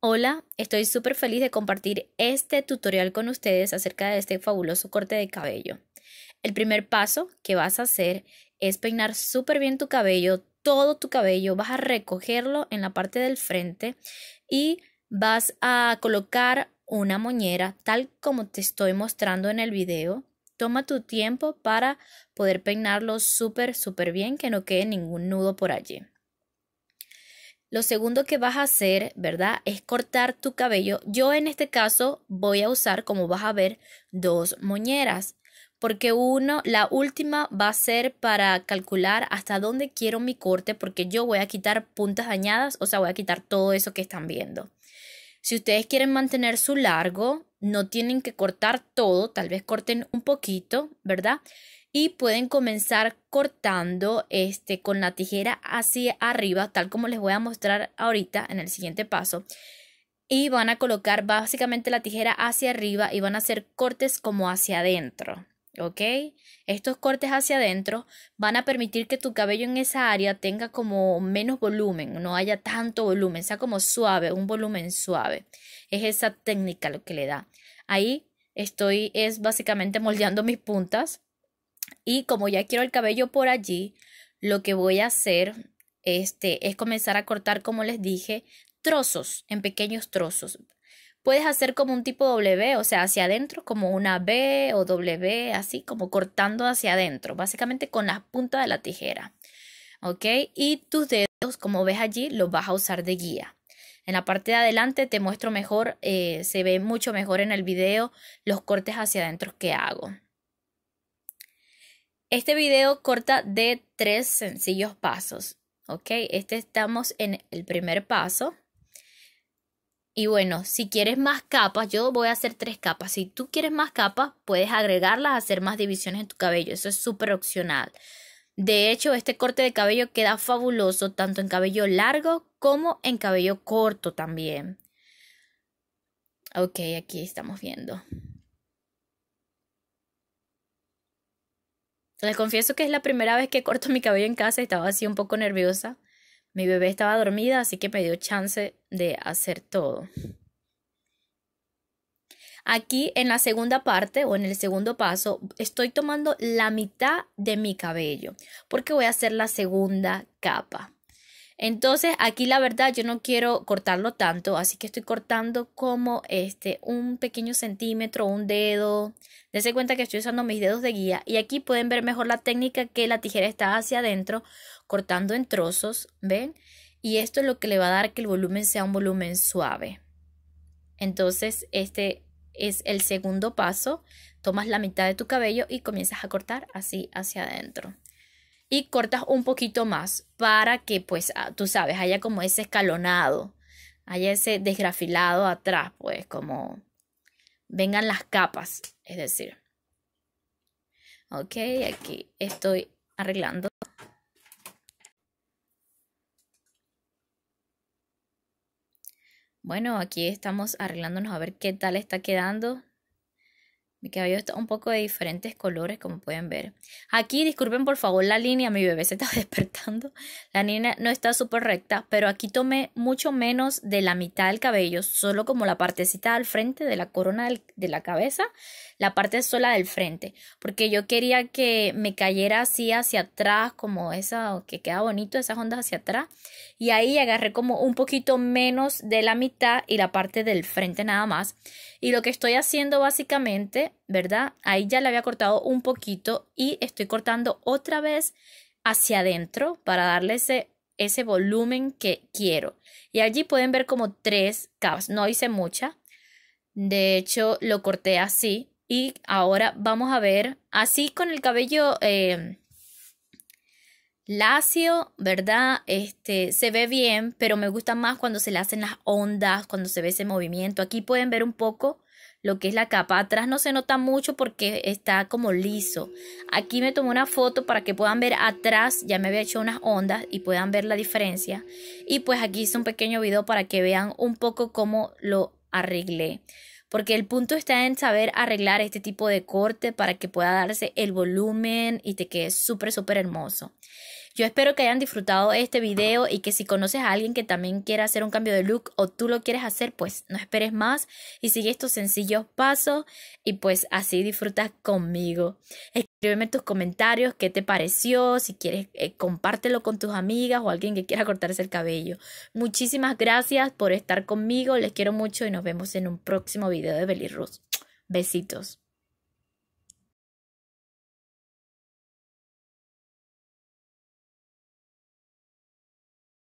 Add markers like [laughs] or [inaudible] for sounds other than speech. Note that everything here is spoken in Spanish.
Hola, estoy súper feliz de compartir este tutorial con ustedes acerca de este fabuloso corte de cabello. El primer paso que vas a hacer es peinar súper bien tu cabello, todo tu cabello, vas a recogerlo en la parte del frente y vas a colocar una moñera tal como te estoy mostrando en el video. Toma tu tiempo para poder peinarlo súper, súper bien, que no quede ningún nudo por allí. Lo segundo que vas a hacer, ¿verdad? Es cortar tu cabello. Yo en este caso voy a usar, como vas a ver, dos moñeras. Porque uno, la última va a ser para calcular hasta dónde quiero mi corte, porque yo voy a quitar puntas dañadas, o sea, voy a quitar todo eso que están viendo. Si ustedes quieren mantener su largo, no tienen que cortar todo, tal vez corten un poquito, ¿verdad? Y pueden comenzar cortando este con la tijera hacia arriba, tal como les voy a mostrar ahorita en el siguiente paso. Y van a colocar básicamente la tijera hacia arriba y van a hacer cortes como hacia adentro, ¿ok? Estos cortes hacia adentro van a permitir que tu cabello en esa área tenga como menos volumen, no haya tanto volumen, sea como suave, un volumen suave. Es esa técnica lo que le da. Ahí estoy es básicamente moldeando mis puntas y como ya quiero el cabello por allí, lo que voy a hacer este, es comenzar a cortar, como les dije, trozos en pequeños trozos puedes hacer como un tipo W, o sea, hacia adentro, como una B o W, así como cortando hacia adentro, básicamente con la punta de la tijera. ¿Ok? Y tus dedos, como ves allí, los vas a usar de guía. En la parte de adelante te muestro mejor, eh, se ve mucho mejor en el video los cortes hacia adentro que hago. Este video corta de tres sencillos pasos. ¿Ok? Este estamos en el primer paso. Y bueno, si quieres más capas, yo voy a hacer tres capas. Si tú quieres más capas, puedes agregarlas, hacer más divisiones en tu cabello. Eso es súper opcional. De hecho, este corte de cabello queda fabuloso tanto en cabello largo como en cabello corto también. Ok, aquí estamos viendo. Les confieso que es la primera vez que corto mi cabello en casa y estaba así un poco nerviosa. Mi bebé estaba dormida, así que me dio chance de hacer todo. Aquí en la segunda parte o en el segundo paso estoy tomando la mitad de mi cabello porque voy a hacer la segunda capa. Entonces aquí la verdad yo no quiero cortarlo tanto, así que estoy cortando como este un pequeño centímetro, un dedo. Dese cuenta que estoy usando mis dedos de guía y aquí pueden ver mejor la técnica que la tijera está hacia adentro cortando en trozos, ¿ven? Y esto es lo que le va a dar que el volumen sea un volumen suave. Entonces este es el segundo paso. Tomas la mitad de tu cabello y comienzas a cortar así hacia adentro y cortas un poquito más para que pues ah, tú sabes, haya como ese escalonado, haya ese desgrafilado atrás, pues como vengan las capas, es decir. Ok, aquí estoy arreglando. Bueno, aquí estamos arreglándonos a ver qué tal está quedando. Mi cabello está un poco de diferentes colores, como pueden ver. Aquí, disculpen por favor la línea, mi bebé se está [laughs] despertando. La línea no está súper recta, pero aquí tomé mucho menos de la mitad del cabello, solo como la partecita al frente de la corona de la cabeza, la parte sola del frente, porque yo quería que me cayera así hacia atrás, como esa, que queda bonito, esas ondas hacia atrás. Y ahí agarré como un poquito menos de la mitad y la parte del frente nada más. Y lo que estoy haciendo básicamente ¿verdad? Ahí ya la había cortado un poquito y estoy cortando otra vez hacia adentro para darle ese, ese volumen que quiero. Y allí pueden ver como tres capas, no hice mucha. De hecho, lo corté así y ahora vamos a ver, así con el cabello eh, lacio, ¿verdad? Este se ve bien, pero me gusta más cuando se le hacen las ondas, cuando se ve ese movimiento. Aquí pueden ver un poco lo que es la capa. Atrás no se nota mucho porque está como liso. Aquí me tomé una foto para que puedan ver atrás, ya me había hecho unas ondas y puedan ver la diferencia. Y pues aquí hice un pequeño video para que vean un poco cómo lo arreglé. Porque el punto está en saber arreglar este tipo de corte para que pueda darse el volumen y te quede súper, súper hermoso. Yo espero que hayan disfrutado este video y que si conoces a alguien que también quiera hacer un cambio de look o tú lo quieres hacer, pues no esperes más y sigue estos sencillos pasos y pues así disfrutas conmigo. Escríbeme tus comentarios, qué te pareció, si quieres eh, compártelo con tus amigas o alguien que quiera cortarse el cabello. Muchísimas gracias por estar conmigo, les quiero mucho y nos vemos en un próximo video de Belirus. Besitos.